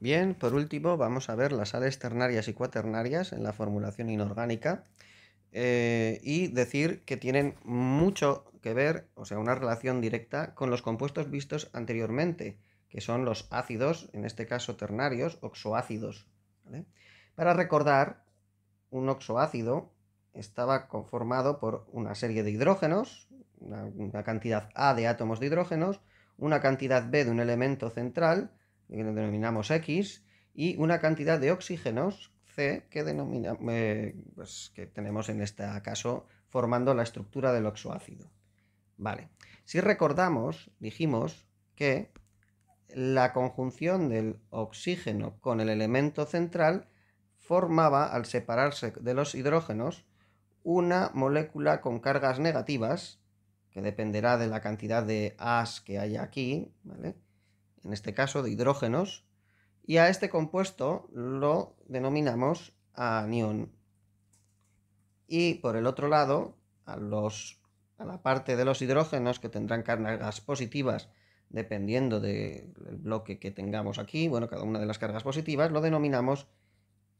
Bien, por último vamos a ver las sales ternarias y cuaternarias en la formulación inorgánica eh, y decir que tienen mucho que ver, o sea, una relación directa con los compuestos vistos anteriormente, que son los ácidos, en este caso ternarios, oxoácidos. Para recordar, un oxoácido estaba conformado por una serie de hidrógenos, una cantidad A de átomos de hidrógenos, una cantidad B de un elemento central, que denominamos X, y una cantidad de oxígenos, C, que, eh, pues, que tenemos en este caso formando la estructura del oxoácido. Vale, si recordamos, dijimos que la conjunción del oxígeno con el elemento central formaba, al separarse de los hidrógenos, una molécula con cargas negativas, que dependerá de la cantidad de as que haya aquí, ¿vale? en este caso de hidrógenos, y a este compuesto lo denominamos anión. Y por el otro lado, a, los, a la parte de los hidrógenos que tendrán cargas positivas dependiendo del bloque que tengamos aquí, bueno, cada una de las cargas positivas, lo denominamos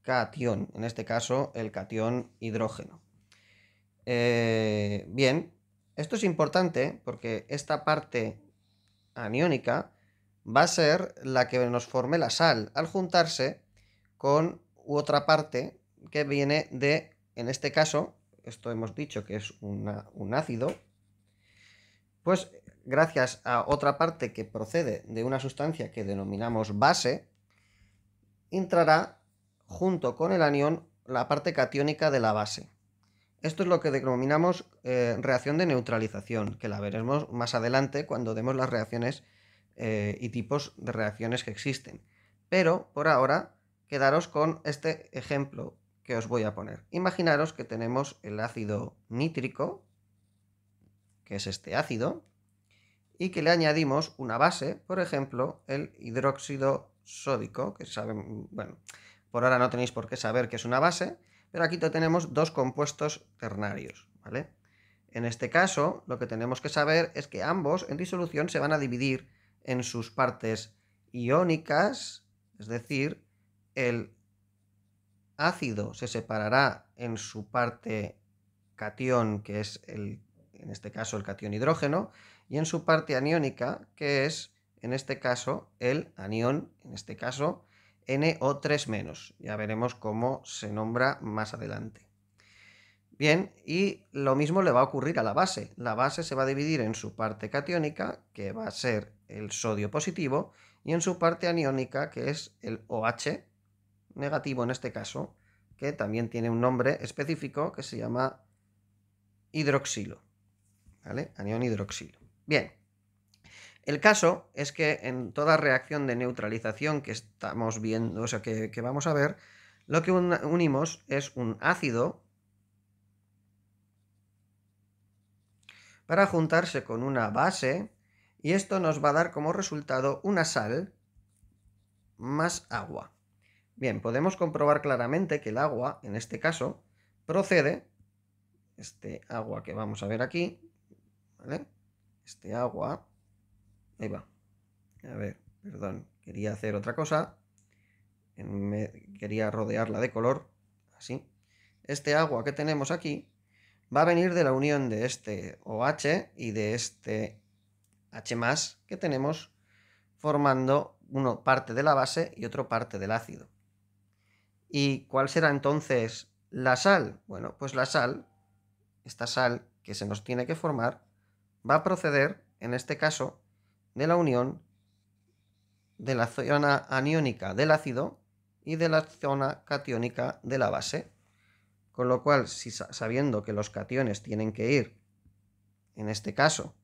cation, en este caso el cation hidrógeno. Eh, bien, esto es importante porque esta parte aniónica va a ser la que nos forme la sal al juntarse con otra parte que viene de, en este caso, esto hemos dicho que es un ácido, pues gracias a otra parte que procede de una sustancia que denominamos base, entrará junto con el anión la parte catiónica de la base. Esto es lo que denominamos eh, reacción de neutralización, que la veremos más adelante cuando demos las reacciones eh, y tipos de reacciones que existen. Pero por ahora, quedaros con este ejemplo que os voy a poner. Imaginaros que tenemos el ácido nítrico, que es este ácido, y que le añadimos una base, por ejemplo, el hidróxido sódico, que saben, bueno, por ahora no tenéis por qué saber que es una base, pero aquí tenemos dos compuestos ternarios, ¿vale? En este caso, lo que tenemos que saber es que ambos en disolución se van a dividir en sus partes iónicas, es decir, el ácido se separará en su parte catión, que es el, en este caso el catión hidrógeno, y en su parte aniónica, que es en este caso el anión, en este caso NO3-. Ya veremos cómo se nombra más adelante. Bien, y lo mismo le va a ocurrir a la base. La base se va a dividir en su parte catiónica, que va a ser el sodio positivo, y en su parte aniónica, que es el OH negativo en este caso, que también tiene un nombre específico que se llama hidroxilo. ¿Vale? Anión hidroxilo. Bien. El caso es que en toda reacción de neutralización que estamos viendo, o sea, que, vamos a ver, lo que unimos es un ácido para juntarse con una base y esto nos va a dar como resultado una sal más agua. Bien, podemos comprobar claramente que el agua, en este caso, procede, este agua que vamos a ver aquí, ¿vale? Este agua, ahí va. A ver, perdón, quería hacer otra cosa, quería rodearla de color, así. Este agua que tenemos aquí va a venir de la unión de este OH y de este H que tenemos formando uno parte de la base y otro parte del ácido. ¿Y cuál será entonces la sal? Bueno, pues la sal, esta sal que se nos tiene que formar, va a proceder, en este caso, de la unión de la zona aniónica del ácido y de la zona catiónica de la base. Con lo cual, sabiendo que los cationes tienen que ir, en este caso,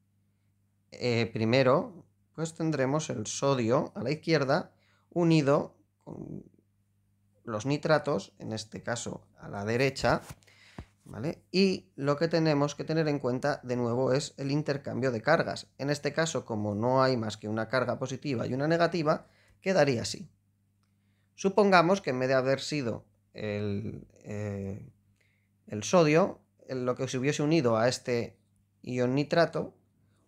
eh, primero, pues tendremos el sodio a la izquierda unido con los nitratos, en este caso a la derecha, ¿vale? Y lo que tenemos que tener en cuenta de nuevo es el intercambio de cargas. En este caso, como no hay más que una carga positiva y una negativa, quedaría así. Supongamos que en vez de haber sido el, eh, el sodio, lo que se hubiese unido a este ion nitrato,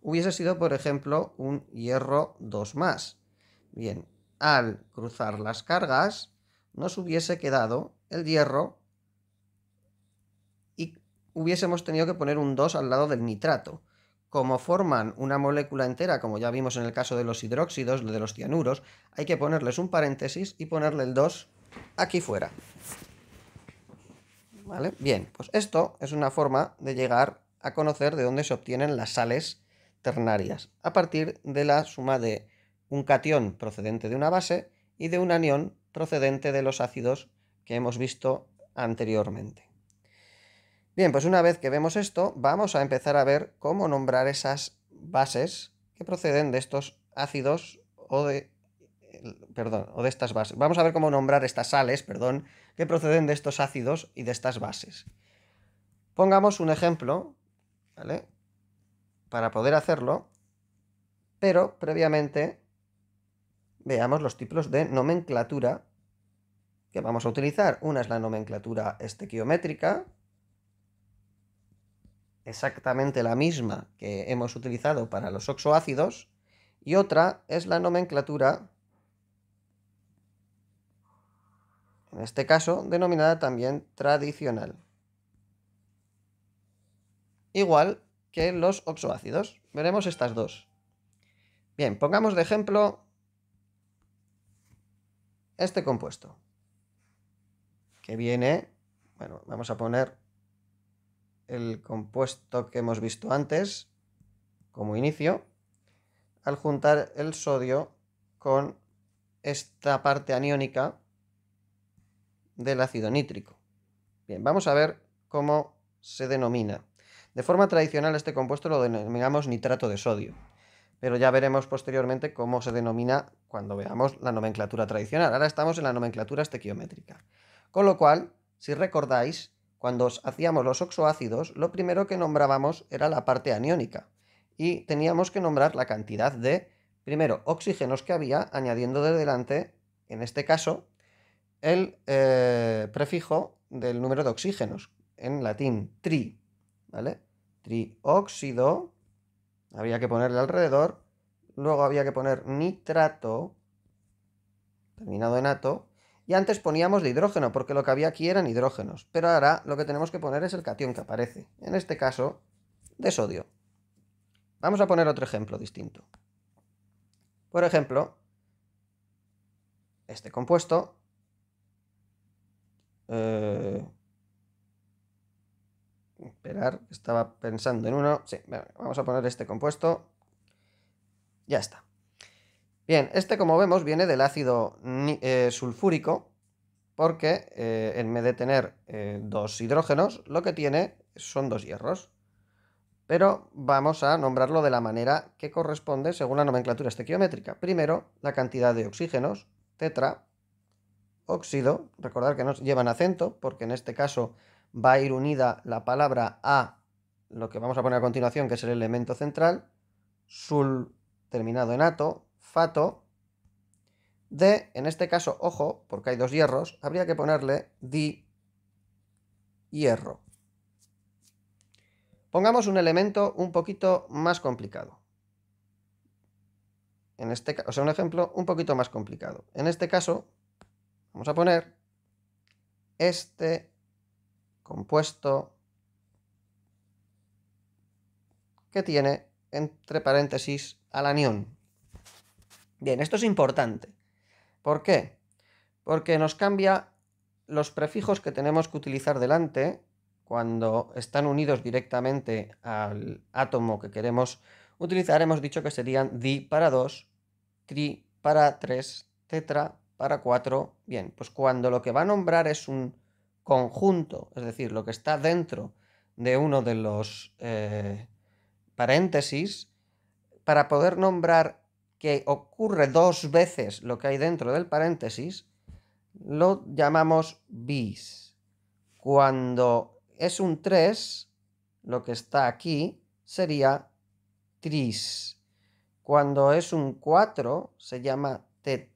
hubiese sido, por ejemplo, un hierro 2 más. Bien, al cruzar las cargas, nos hubiese quedado el hierro y hubiésemos tenido que poner un 2 al lado del nitrato como forman una molécula entera, como ya vimos en el caso de los hidróxidos, de los cianuros, hay que ponerles un paréntesis y ponerle el 2 aquí fuera. Bien, pues esto es una forma de llegar a conocer de dónde se obtienen las sales ternarias, a partir de la suma de un catión procedente de una base y de un anión procedente de los ácidos que hemos visto anteriormente. Bien, pues una vez que vemos esto, vamos a empezar a ver cómo nombrar esas bases que proceden de estos ácidos o de perdón, o de estas bases. Vamos a ver cómo nombrar estas sales, perdón, que proceden de estos ácidos y de estas bases. Pongamos un ejemplo, ¿vale? Para poder hacerlo, pero previamente veamos los tipos de nomenclatura que vamos a utilizar. Una es la nomenclatura estequiométrica, exactamente la misma que hemos utilizado para los oxoácidos, y otra es la nomenclatura en este caso denominada también tradicional. Igual que los oxoácidos. Veremos estas dos. Bien, pongamos de ejemplo este compuesto, que viene, bueno, vamos a poner el compuesto que hemos visto antes como inicio, al juntar el sodio con esta parte aniónica del ácido nítrico. Bien, vamos a ver cómo se denomina. De forma tradicional este compuesto lo denominamos nitrato de sodio, pero ya veremos posteriormente cómo se denomina cuando veamos la nomenclatura tradicional. Ahora estamos en la nomenclatura estequiométrica. Con lo cual, si recordáis, cuando hacíamos los oxoácidos, lo primero que nombrábamos era la parte aniónica y teníamos que nombrar la cantidad de, primero, oxígenos que había, añadiendo de delante, en este caso, el eh, prefijo del número de oxígenos, en latín, tri, ¿vale? Trióxido, había que ponerle alrededor, luego había que poner nitrato, terminado en ato, y antes poníamos de hidrógeno, porque lo que había aquí eran hidrógenos, pero ahora lo que tenemos que poner es el catión que aparece, en este caso, de sodio. Vamos a poner otro ejemplo distinto. Por ejemplo, este compuesto eh, esperar, estaba pensando en uno. Sí, vamos a poner este compuesto. Ya está. Bien, este como vemos viene del ácido eh, sulfúrico, porque eh, en vez de tener dos hidrógenos, lo que tiene son dos hierros. Pero vamos a nombrarlo de la manera que corresponde según la nomenclatura estequiométrica. Primero, la cantidad de oxígenos, tetra, óxido. Recordar que no llevan acento, porque en este caso va a ir unida la palabra a lo que vamos a poner a continuación, que es el elemento central, sul terminado en ato, fato, de, en este caso, ojo, porque hay dos hierros, habría que ponerle di hierro. Pongamos un elemento un poquito más complicado. En este, o sea, un ejemplo un poquito más complicado. En este caso, Vamos a poner este compuesto que tiene entre paréntesis al anión. Bien, esto es importante. ¿Por qué? Porque nos cambia los prefijos que tenemos que utilizar delante cuando están unidos directamente al átomo que queremos utilizar. Hemos dicho que serían di para 2, tri para 3, tetra para 4, bien, pues cuando lo que va a nombrar es un conjunto, es decir, lo que está dentro de uno de los eh, paréntesis, para poder nombrar que ocurre dos veces lo que hay dentro del paréntesis, lo llamamos bis. Cuando es un 3, lo que está aquí sería tris. Cuando es un 4, se llama tet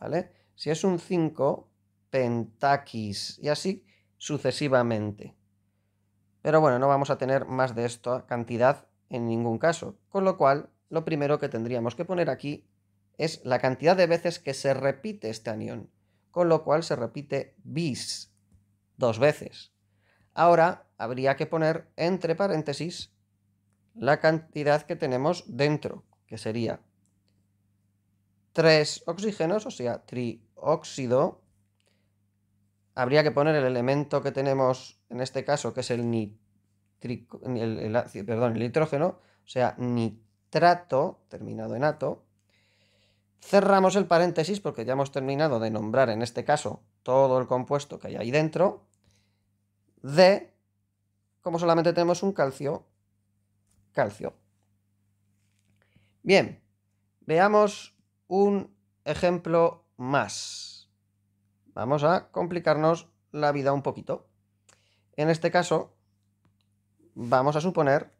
¿vale? Si es un 5, pentakis, y así sucesivamente. Pero bueno, no vamos a tener más de esta cantidad en ningún caso, con lo cual lo primero que tendríamos que poner aquí es la cantidad de veces que se repite este anión, con lo cual se repite bis dos veces. Ahora habría que poner entre paréntesis la cantidad que tenemos dentro, que sería tres oxígenos, o sea, trióxido, habría que poner el elemento que tenemos en este caso, que es el, perdón, el nitrógeno, o sea, nitrato, terminado en ato. Cerramos el paréntesis porque ya hemos terminado de nombrar en este caso todo el compuesto que hay ahí dentro. De, como solamente tenemos un calcio, calcio. Bien, veamos un ejemplo más. Vamos a complicarnos la vida un poquito. En este caso, vamos a suponer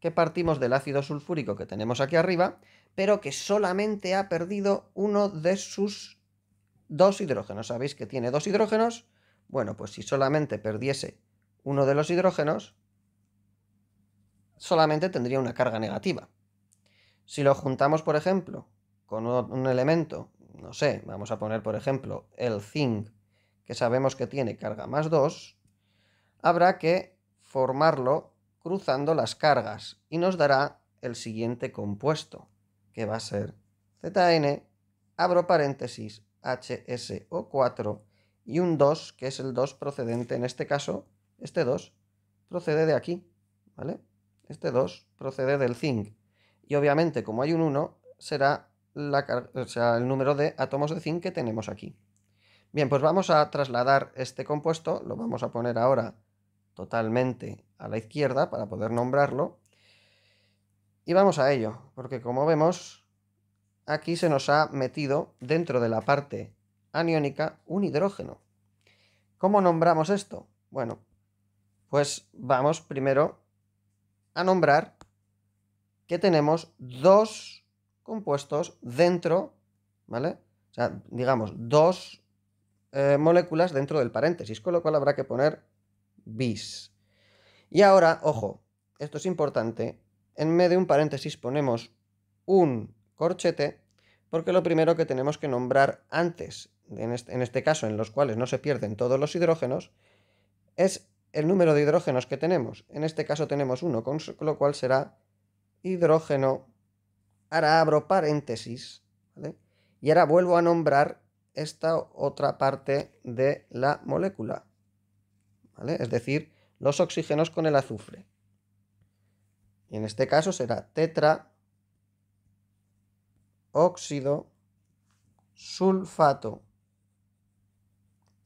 que partimos del ácido sulfúrico que tenemos aquí arriba, pero que solamente ha perdido uno de sus dos hidrógenos. ¿Sabéis que tiene dos hidrógenos? Bueno, pues si solamente perdiese uno de los hidrógenos, solamente tendría una carga negativa. Si lo juntamos, por ejemplo, con un elemento, no sé, vamos a poner por ejemplo el zinc, que sabemos que tiene carga más 2, habrá que formarlo cruzando las cargas y nos dará el siguiente compuesto, que va a ser ZN, abro paréntesis, HSO4 y un 2, que es el 2 procedente en este caso, este 2 procede de aquí, ¿vale? Este 2 procede del zinc. Y obviamente, como hay un 1, será el número de átomos de zinc que tenemos aquí. Bien, pues vamos a trasladar este compuesto, lo vamos a poner ahora totalmente a la izquierda para poder nombrarlo. Y vamos a ello, porque como vemos, aquí se nos ha metido dentro de la parte aniónica un hidrógeno. ¿Cómo nombramos esto? Bueno, pues vamos primero a nombrar que tenemos dos compuestos dentro, ¿vale? O sea, digamos, dos eh, moléculas dentro del paréntesis, con lo cual habrá que poner bis. Y ahora, ojo, esto es importante, en medio de un paréntesis ponemos un corchete, porque lo primero que tenemos que nombrar antes, en este caso en los cuales no se pierden todos los hidrógenos, es el número de hidrógenos que tenemos. En este caso tenemos uno, con lo cual será hidrógeno Ahora abro paréntesis, Y ahora vuelvo a nombrar esta otra parte de la molécula, ¿vale? Es decir, los oxígenos con el azufre. Y en este caso será tetra óxido sulfato.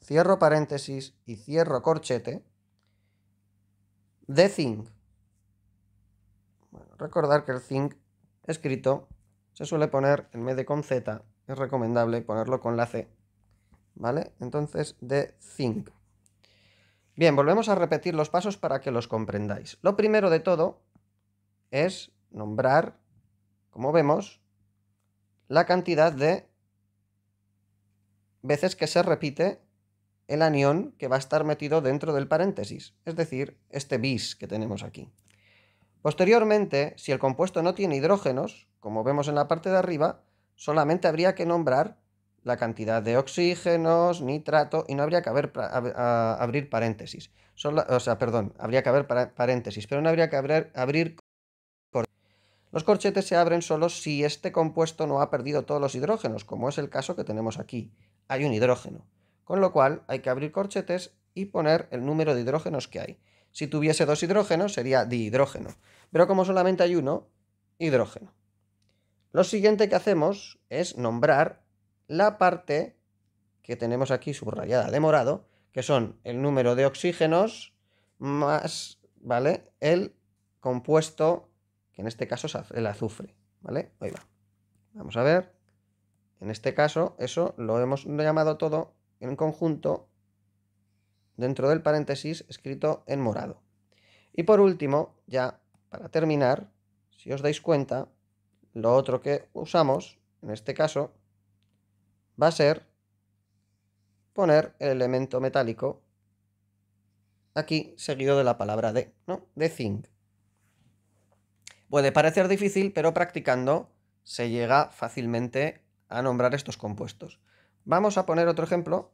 Cierro paréntesis y cierro corchete de zinc. recordar que el zinc escrito, se suele poner en vez de con Z, es recomendable ponerlo con la C. ¿Vale? Entonces, de zinc. Bien, volvemos a repetir los pasos para que los comprendáis. Lo primero de todo es nombrar, como vemos, la cantidad de veces que se repite el anión que va a estar metido dentro del paréntesis, es decir, este bis que tenemos aquí. Posteriormente, si el compuesto no tiene hidrógenos, como vemos en la parte de arriba, solamente habría que nombrar la cantidad de oxígenos, nitrato, y no habría que abrir paréntesis. o sea, perdón, habría que haber paréntesis, pero no habría que abrir, abrir Los corchetes se abren solo si este compuesto no ha perdido todos los hidrógenos, como es el caso que tenemos aquí. Hay un hidrógeno. Con lo cual hay que abrir corchetes y poner el número de hidrógenos que hay. Si tuviese dos hidrógenos, sería dihidrógeno. Pero como solamente hay uno, hidrógeno. Lo siguiente que hacemos es nombrar la parte que tenemos aquí subrayada de morado, que son el número de oxígenos más, ¿vale? El compuesto, que en este caso es el azufre, ¿vale? Ahí va. Vamos a ver. En este caso, eso lo hemos llamado todo en conjunto dentro del paréntesis escrito en morado. Y por último, ya para terminar, si os dais cuenta, lo otro que usamos, en este caso, va a ser poner el elemento metálico aquí seguido de la palabra de, ¿no? De zinc. Puede parecer difícil, pero practicando se llega fácilmente a nombrar estos compuestos. Vamos a poner otro ejemplo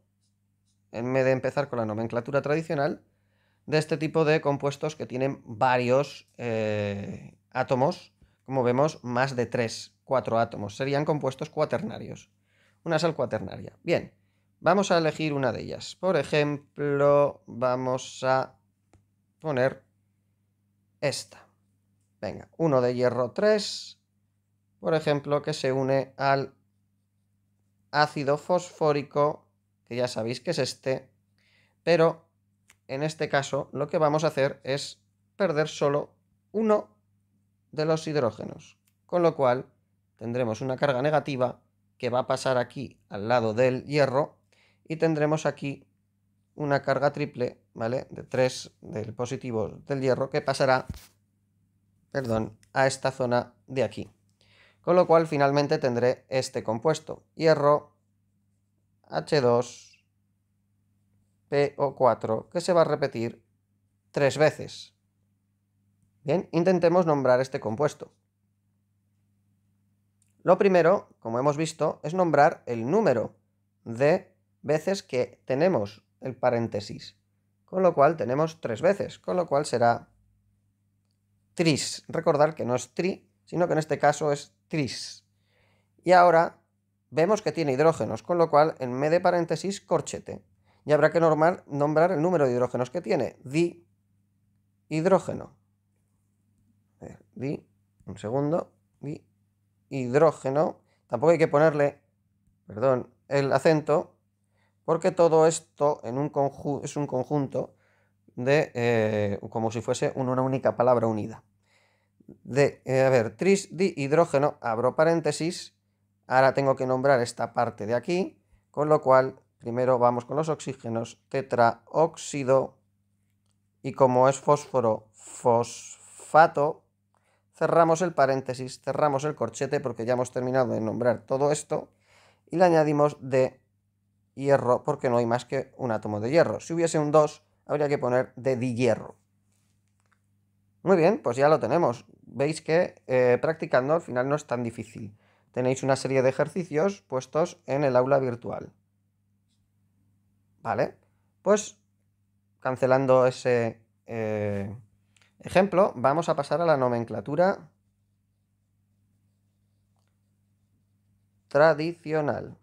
en vez de empezar con la nomenclatura tradicional, de este tipo de compuestos que tienen varios eh, átomos, como vemos, más de tres, cuatro átomos. Serían compuestos cuaternarios. Una sal cuaternaria. Bien, vamos a elegir una de ellas. Por ejemplo, vamos a poner esta. Venga, uno de hierro 3, por ejemplo, que se une al ácido fosfórico ya sabéis que es este, pero en este caso lo que vamos a hacer es perder solo uno de los hidrógenos, con lo cual tendremos una carga negativa que va a pasar aquí al lado del hierro y tendremos aquí una carga triple, ¿vale? De 3 del positivo del hierro que pasará, perdón, a esta zona de aquí. Con lo cual finalmente tendré este compuesto, hierro, H2, PO4, que se va a repetir tres veces. Bien, intentemos nombrar este compuesto. Lo primero, como hemos visto, es nombrar el número de veces que tenemos el paréntesis. Con lo cual tenemos tres veces, con lo cual será tris. Recordar que no es tri, sino que en este caso es tris. Y ahora Vemos que tiene hidrógenos, con lo cual en medio de paréntesis, corchete. Y habrá que normal nombrar el número de hidrógenos que tiene. Di hidrógeno. Eh, di, un segundo, di hidrógeno. Tampoco hay que ponerle, perdón, el acento, porque todo esto en un es un conjunto de, eh, como si fuese una única palabra unida. De, eh, a ver, tris di hidrógeno, abro paréntesis, Ahora tengo que nombrar esta parte de aquí, con lo cual primero vamos con los oxígenos, tetraóxido, y como es fósforo, fosfato, cerramos el paréntesis, cerramos el corchete porque ya hemos terminado de nombrar todo esto, y le añadimos de hierro porque no hay más que un átomo de hierro. Si hubiese un 2, habría que poner de hierro. Muy bien, pues ya lo tenemos. Veis que eh, practicando al final no es tan difícil tenéis una serie de ejercicios puestos en el aula virtual. ¿Vale? Pues cancelando ese eh, ejemplo, vamos a pasar a la nomenclatura tradicional.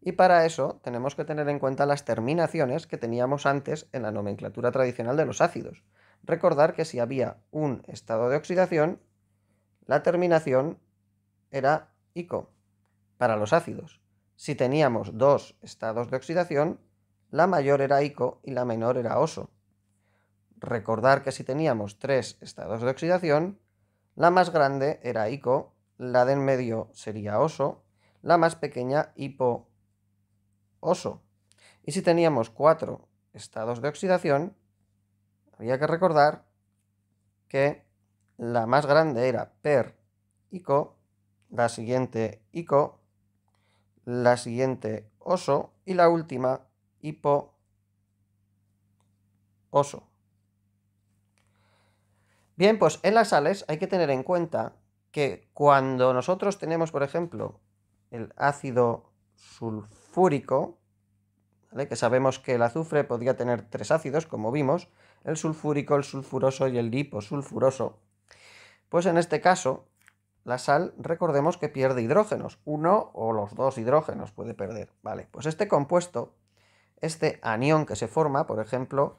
Y para eso tenemos que tener en cuenta las terminaciones que teníamos antes en la nomenclatura tradicional de los ácidos. Recordar que si había un estado de oxidación, la terminación era ICO. Para los ácidos, si teníamos dos estados de oxidación, la mayor era ICO y la menor era OSO. Recordar que si teníamos tres estados de oxidación, la más grande era ICO, la en medio sería OSO, la más pequeña hipo OSO. Y si teníamos cuatro estados de oxidación, había que recordar que la más grande era per ICO la siguiente Ico, la siguiente Oso y la última Hipo Oso. Bien, pues en las sales hay que tener en cuenta que cuando nosotros tenemos, por ejemplo, el ácido sulfúrico, ¿vale? que sabemos que el azufre podría tener tres ácidos, como vimos, el sulfúrico, el sulfuroso y el liposulfuroso, pues en este caso la sal, recordemos que pierde hidrógenos, uno o los dos hidrógenos puede perder. Vale, pues este compuesto, este anión que se forma, por ejemplo,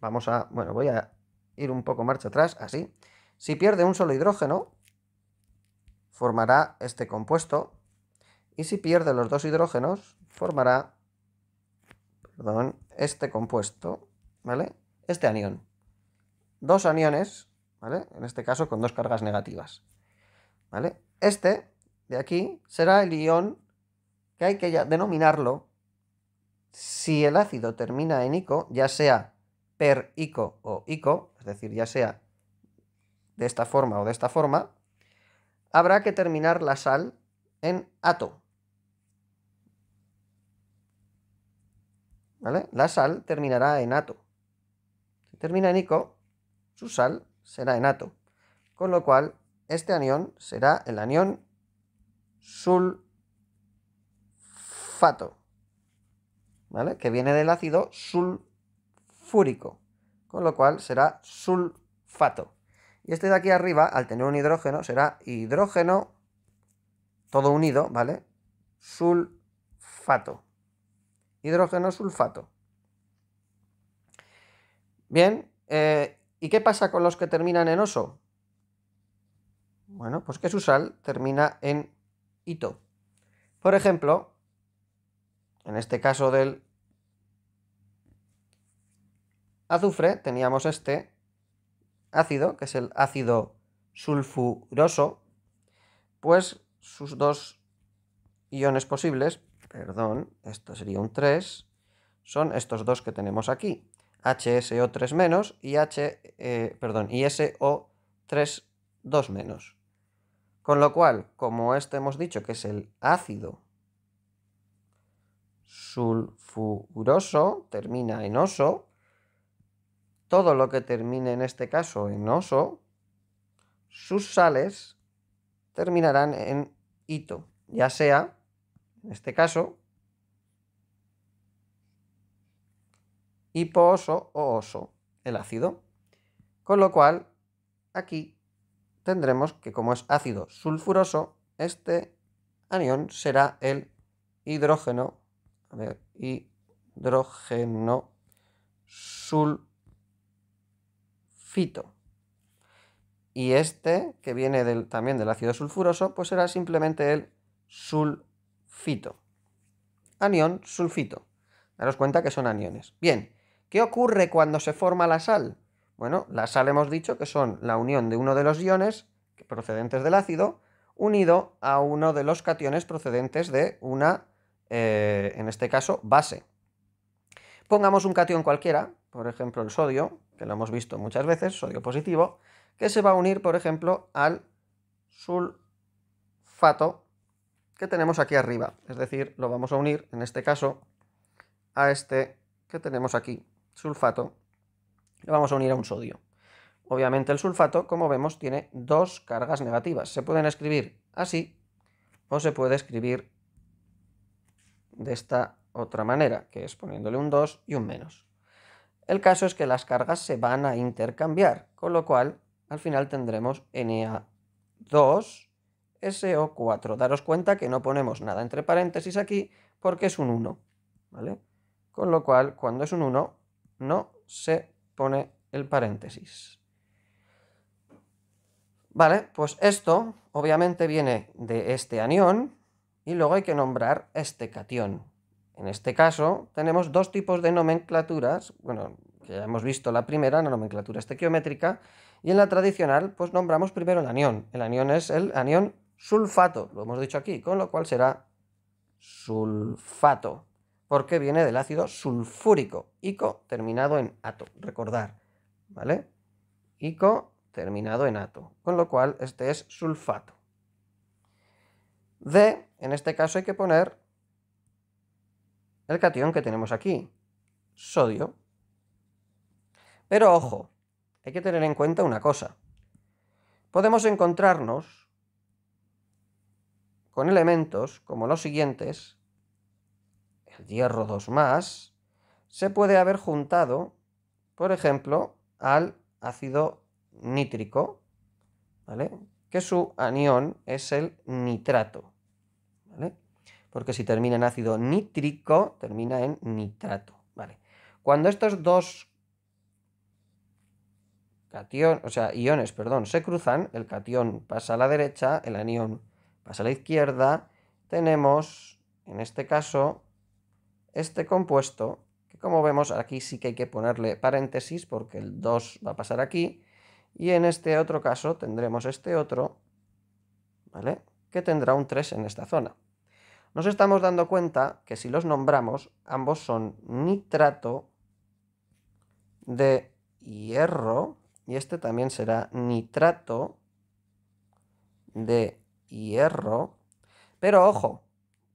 vamos a, bueno, voy a ir un poco marcha atrás, así. Si pierde un solo hidrógeno, formará este compuesto. Y si pierde los dos hidrógenos, formará, perdón, este compuesto, ¿vale? Este anión. Dos aniones, ¿vale? En este caso con dos cargas negativas. ¿Vale? Este de aquí será el ion que hay que denominarlo si el ácido termina en ico, ya sea per ico o ico, es decir, ya sea de esta forma o de esta forma, habrá que terminar la sal en ato. ¿Vale? La sal terminará en ato. Si termina en ico, su sal será en ato. Con lo cual, este anión será el anión sulfato, ¿vale? Que viene del ácido sulfúrico, con lo cual será sulfato. Y este de aquí arriba, al tener un hidrógeno, será hidrógeno, todo unido, ¿vale? Sulfato. Hidrógeno sulfato. Bien, eh, ¿y qué pasa con los que terminan en oso? Bueno, pues que su sal termina en ito. Por ejemplo, en este caso del azufre teníamos este ácido, que es el ácido sulfuroso, pues sus dos iones posibles, perdón, esto sería un 3, son estos dos que tenemos aquí, HSO3- y H, eh, perdón, 3 2 con lo cual, como este hemos dicho que es el ácido sulfuroso, termina en oso, todo lo que termine en este caso en oso, sus sales terminarán en hito, ya sea, en este caso, hipooso o oso, el ácido. Con lo cual, aquí tendremos que como es ácido sulfuroso, este anión será el hidrógeno, a sulfito. Y este, que viene del, también del ácido sulfuroso, pues será simplemente el sulfito. Anión sulfito. Daros cuenta que son aniones. Bien, ¿qué ocurre cuando se forma la sal? Bueno, la sal hemos dicho que son la unión de uno de los iones procedentes del ácido unido a uno de los cationes procedentes de una, eh, en este caso, base. Pongamos un cation cualquiera, por ejemplo el sodio, que lo hemos visto muchas veces, sodio positivo, que se va a unir, por ejemplo, al sulfato que tenemos aquí arriba. Es decir, lo vamos a unir, en este caso, a este que tenemos aquí, sulfato le vamos a unir a un sodio. Obviamente el sulfato, como vemos, tiene dos cargas negativas. Se pueden escribir así o se puede escribir de esta otra manera, que es poniéndole un 2 y un menos. El caso es que las cargas se van a intercambiar, con lo cual al final tendremos Na2SO4. Daros cuenta que no ponemos nada entre paréntesis aquí porque es un 1, ¿vale? Con lo cual, cuando es un 1, no se pone el paréntesis. Vale, pues esto obviamente viene de este anión y luego hay que nombrar este catión. En este caso tenemos dos tipos de nomenclaturas, bueno, que ya hemos visto la primera, la nomenclatura estequiométrica, y en la tradicional pues nombramos primero el anión. El anión es el anión sulfato, lo hemos dicho aquí, con lo cual será sulfato porque viene del ácido sulfúrico, ico terminado en ato, recordar, ¿vale? Ico terminado en ato, con lo cual este es sulfato. D, en este caso hay que poner el cation que tenemos aquí, sodio. Pero ojo, hay que tener en cuenta una cosa. Podemos encontrarnos con elementos como los siguientes Hierro 2+, más, se puede haber juntado, por ejemplo, al ácido nítrico, ¿vale? que su anión es el nitrato. ¿vale? Porque si termina en ácido nítrico, termina en nitrato. ¿vale? Cuando estos dos cationes, o iones perdón, se cruzan, el catión pasa a la derecha, el anión pasa a la izquierda, tenemos, en este caso, este compuesto, que como vemos aquí sí que hay que ponerle paréntesis porque el 2 va a pasar aquí, y en este otro caso tendremos este otro, ¿vale? Que tendrá un 3 en esta zona. Nos estamos dando cuenta que si los nombramos, ambos son nitrato de hierro, y este también será nitrato de hierro. Pero ojo,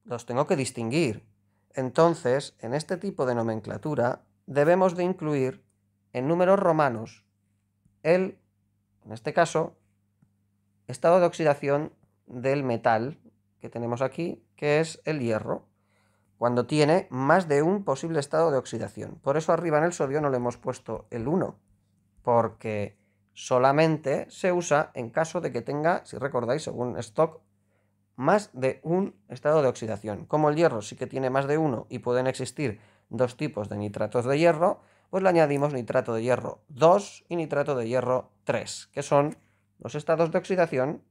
los tengo que distinguir. Entonces, en este tipo de nomenclatura debemos de incluir en números romanos el, en este caso, estado de oxidación del metal que tenemos aquí, que es el hierro, cuando tiene más de un posible estado de oxidación. Por eso arriba en el sodio no le hemos puesto el 1, porque solamente se usa en caso de que tenga, si recordáis, según Stock, más de un estado de oxidación. Como el hierro sí que tiene más de uno y pueden existir dos tipos de nitratos de hierro, pues le añadimos nitrato de hierro 2 y nitrato de hierro 3, que son los estados de oxidación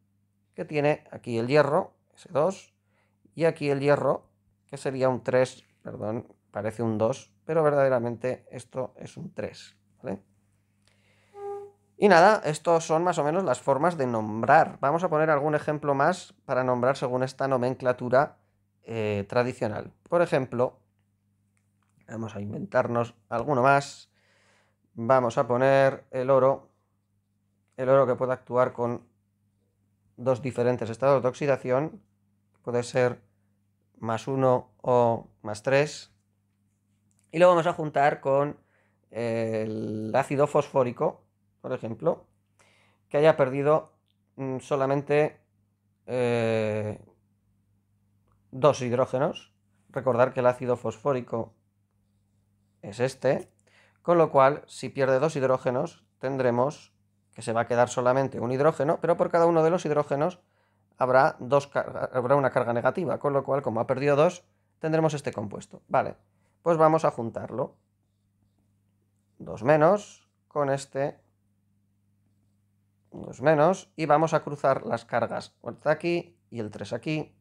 que tiene aquí el hierro, ese 2 y aquí el hierro, que sería un 3, perdón, parece un 2, pero verdaderamente esto es un 3. ¿vale? Y nada, estos son más o menos las formas de nombrar. Vamos a poner algún ejemplo más para nombrar según esta nomenclatura eh, tradicional. Por ejemplo, vamos a inventarnos alguno más. Vamos a poner el oro, el oro que puede actuar con dos diferentes estados de oxidación, puede ser más uno o más tres. Y lo vamos a juntar con eh, el ácido fosfórico, por ejemplo, que haya perdido mm, solamente eh, dos hidrógenos. Recordar que el ácido fosfórico es este, con lo cual si pierde dos hidrógenos tendremos que se va a quedar solamente un hidrógeno, pero por cada uno de los hidrógenos habrá, dos habrá una carga negativa, con lo cual como ha perdido dos tendremos este compuesto. Vale, pues vamos a juntarlo. Dos menos con este 2 pues menos, y vamos a cruzar las cargas aquí y el 3 aquí,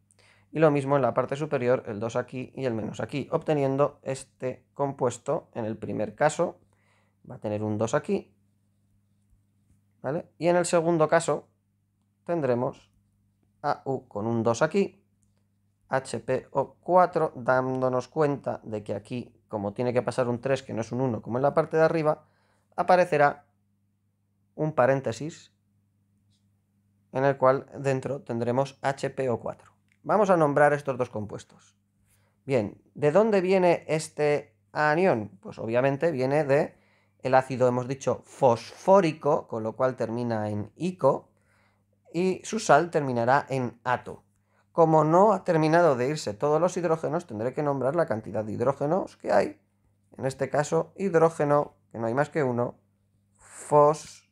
y lo mismo en la parte superior, el 2 aquí y el menos aquí, obteniendo este compuesto en el primer caso, va a tener un 2 aquí, Y en el segundo caso tendremos AU con un 2 aquí, HPO4, dándonos cuenta de que aquí, como tiene que pasar un 3, que no es un 1, como en la parte de arriba, aparecerá un paréntesis en el cual dentro tendremos HPO4. Vamos a nombrar estos dos compuestos. Bien, ¿de dónde viene este anión? Pues obviamente viene de el ácido, hemos dicho, fosfórico, con lo cual termina en ico, y su sal terminará en ato. Como no ha terminado de irse todos los hidrógenos, tendré que nombrar la cantidad de hidrógenos que hay. En este caso, hidrógeno, que no hay más que uno, fosfórico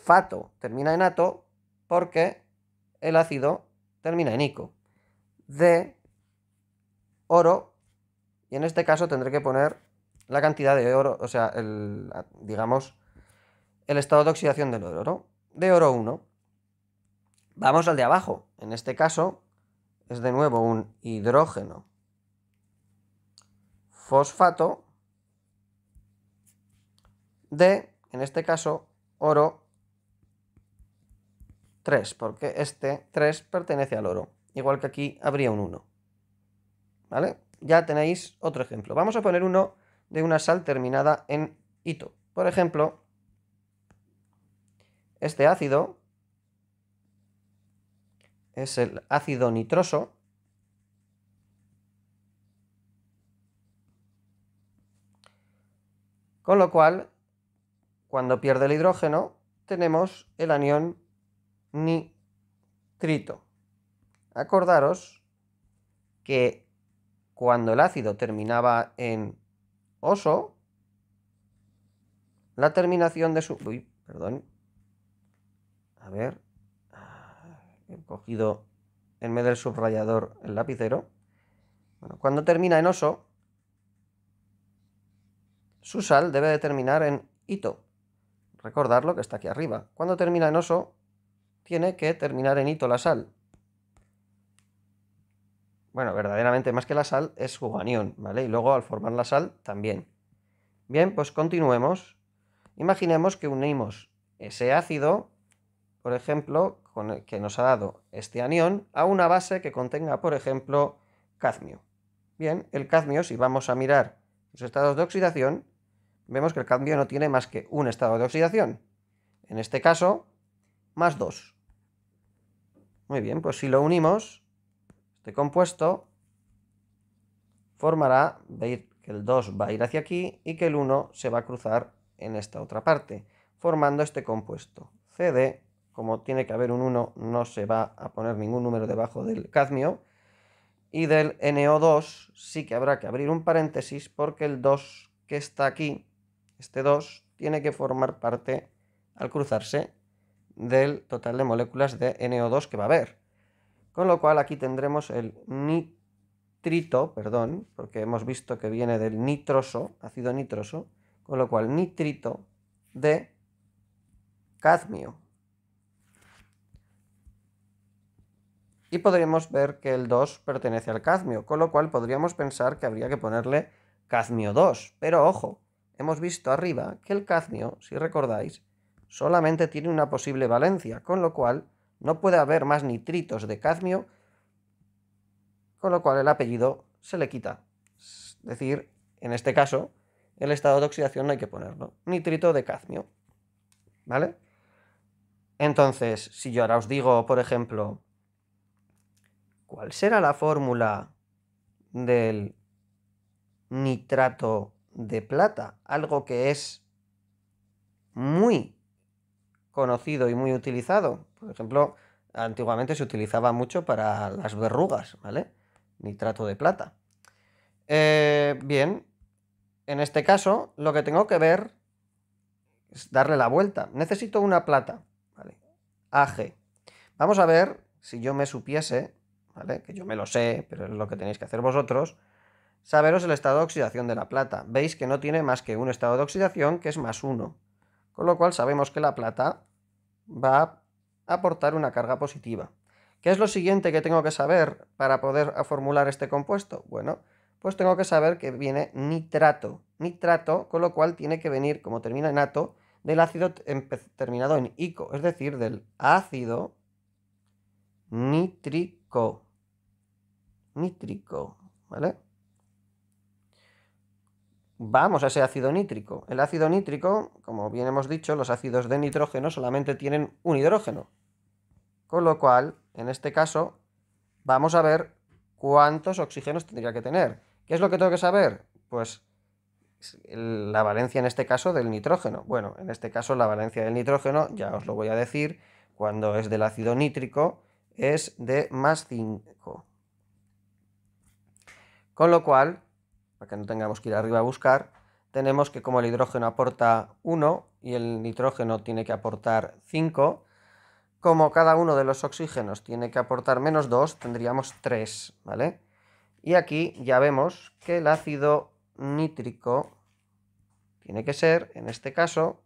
fato termina en ato porque el ácido termina en ico. De oro, y en este caso tendré que poner la cantidad de oro, o sea, el, digamos, el estado de oxidación del oro. De oro 1. Vamos al de abajo. En este caso es de nuevo un hidrógeno fosfato de, en este caso, oro porque este 3 pertenece al oro, igual que aquí habría un 1. ¿Vale? Ya tenéis otro ejemplo. Vamos a poner uno de una sal terminada en hito. Por ejemplo, este ácido es el ácido nitroso. Con lo cual, cuando pierde el hidrógeno, tenemos el anión nitrito. Acordaros que cuando el ácido terminaba en oso, la terminación de su... Uy, perdón. A ver. He cogido en vez del subrayador el lapicero. cuando termina en oso, su sal debe de terminar en hito. lo que está aquí arriba. Cuando termina en oso, tiene que terminar en hito la sal. Bueno, verdaderamente más que la sal es su anión, ¿vale? Y luego al formar la sal también. Bien, pues continuemos. Imaginemos que unimos ese ácido, por ejemplo, con el que nos ha dado este anión, a una base que contenga, por ejemplo, cadmio. Bien, el cadmio, si vamos a mirar los estados de oxidación, vemos que el cadmio no tiene más que un estado de oxidación. En este caso, más dos muy bien, pues si lo unimos, este compuesto formará, veis que el 2 va a ir hacia aquí y que el 1 se va a cruzar en esta otra parte, formando este compuesto. CD, como tiene que haber un 1, no se va a poner ningún número debajo del cadmio. Y del NO2 sí que habrá que abrir un paréntesis porque el 2 que está aquí, este 2, tiene que formar parte al cruzarse del total de moléculas de NO2 que va a haber. Con lo cual aquí tendremos el nitrito, perdón, porque hemos visto que viene del nitroso, ácido nitroso, con lo cual nitrito de cadmio. Y podríamos ver que el 2 pertenece al cadmio, con lo cual podríamos pensar que habría que ponerle cadmio 2. Pero ojo, hemos visto arriba que el cadmio, si recordáis, solamente tiene una posible valencia, con lo cual no puede haber más nitritos de cadmio, con lo cual el apellido se le quita. Es decir, en este caso, el estado de oxidación no hay que ponerlo. Nitrito de cadmio. ¿Vale? Entonces, si yo ahora os digo, por ejemplo, ¿cuál será la fórmula del nitrato de plata? Algo que es muy conocido y muy utilizado. Por ejemplo, antiguamente se utilizaba mucho para las verrugas, ¿vale? Nitrato de plata. Eh, bien, en este caso lo que tengo que ver es darle la vuelta. Necesito una plata, ¿vale? AG. Vamos a ver si yo me supiese, ¿vale? Que yo me lo sé, pero es lo que tenéis que hacer vosotros. Saberos el estado de oxidación de la plata. Veis que no tiene más que un estado de oxidación que es más uno con lo cual sabemos que la plata va a aportar una carga positiva. ¿Qué es lo siguiente que tengo que saber para poder formular este compuesto? Bueno, pues tengo que saber que viene nitrato. Nitrato, con lo cual tiene que venir, como termina en ato, del ácido em, terminado en ico, es decir, del ácido nítrico. Nítrico, ¿vale? Vamos a ese ácido nítrico. El ácido nítrico, como bien hemos dicho, los ácidos de nitrógeno solamente tienen un hidrógeno. Con lo cual, en este caso, vamos a ver cuántos oxígenos tendría que tener. ¿Qué es lo que tengo que saber? Pues la valencia en este caso del nitrógeno. Bueno, en este caso la valencia del nitrógeno, ya os lo voy a decir, cuando es del ácido nítrico es de más 5. Con lo cual, para que no tengamos que ir arriba a buscar, tenemos que como el hidrógeno aporta 1 y el nitrógeno tiene que aportar 5, como cada uno de los oxígenos tiene que aportar menos 2, tendríamos 3, ¿vale? Y aquí ya vemos que el ácido nítrico tiene que ser, en este caso,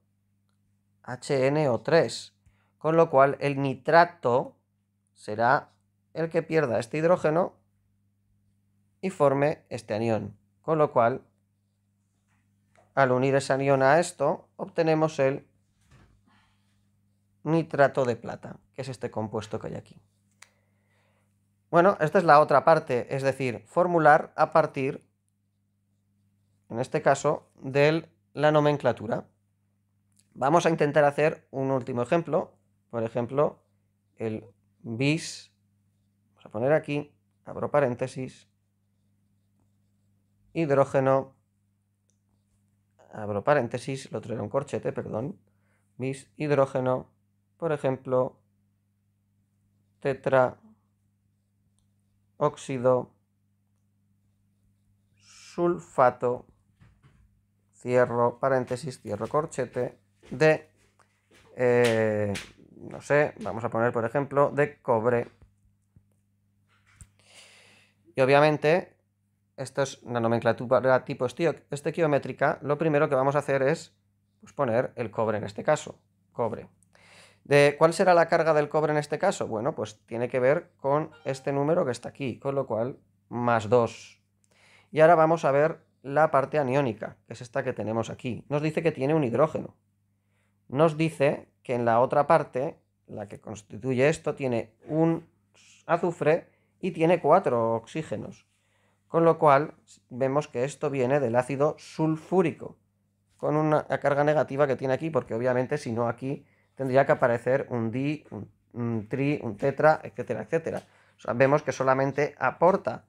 HNO3, con lo cual el nitrato será el que pierda este hidrógeno y forme este anión. Con lo cual, al unir ese anión a esto, obtenemos el nitrato de plata, que es este compuesto que hay aquí. Bueno, esta es la otra parte, es decir, formular a partir, en este caso, de la nomenclatura. Vamos a intentar hacer un último ejemplo, por ejemplo, el bis, vamos a poner aquí, abro paréntesis, hidrógeno, abro paréntesis, lo otro en un corchete, perdón, mis, hidrógeno, por ejemplo, tetra óxido sulfato, cierro paréntesis, cierro corchete, de, eh, no sé, vamos a poner por ejemplo, de cobre. Y obviamente esto es una nomenclatura tipo estequiométrica. Lo primero que vamos a hacer es pues, poner el cobre en este caso. Cobre. ¿De ¿Cuál será la carga del cobre en este caso? Bueno, pues tiene que ver con este número que está aquí, con lo cual más 2. Y ahora vamos a ver la parte aniónica, que es esta que tenemos aquí. Nos dice que tiene un hidrógeno. Nos dice que en la otra parte, la que constituye esto, tiene un azufre y tiene cuatro oxígenos. Con lo cual vemos que esto viene del ácido sulfúrico, con una carga negativa que tiene aquí, porque obviamente si no aquí tendría que aparecer un di, un, tri, un tetra, etcétera, etcétera. O sea, vemos que solamente aporta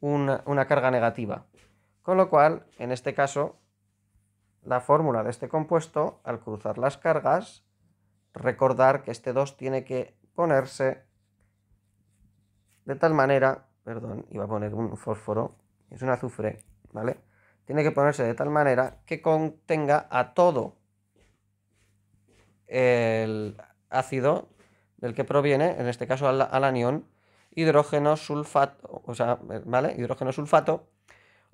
una, una carga negativa. Con lo cual, en este caso, la fórmula de este compuesto, al cruzar las cargas, recordar que este 2 tiene que ponerse de tal manera perdón, iba a poner un fósforo, es un azufre, ¿vale? Tiene que ponerse de tal manera que contenga a todo el ácido del que proviene, en este caso al, anión, hidrógeno sulfato, o sea, ¿vale? Hidrógeno sulfato,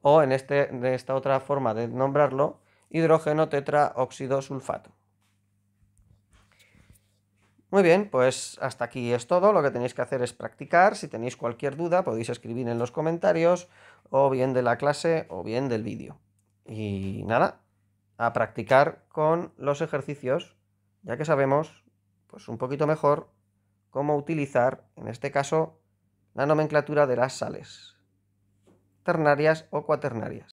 o en este, esta otra forma de nombrarlo, hidrógeno tetraóxido sulfato. Muy bien, pues hasta aquí es todo. Lo que tenéis que hacer es practicar. Si tenéis cualquier duda, podéis escribir en los comentarios, o bien de la clase, o bien del vídeo. Y nada, a practicar con los ejercicios, ya que sabemos, pues un poquito mejor, cómo utilizar, en este caso, la nomenclatura de las sales, ternarias o cuaternarias.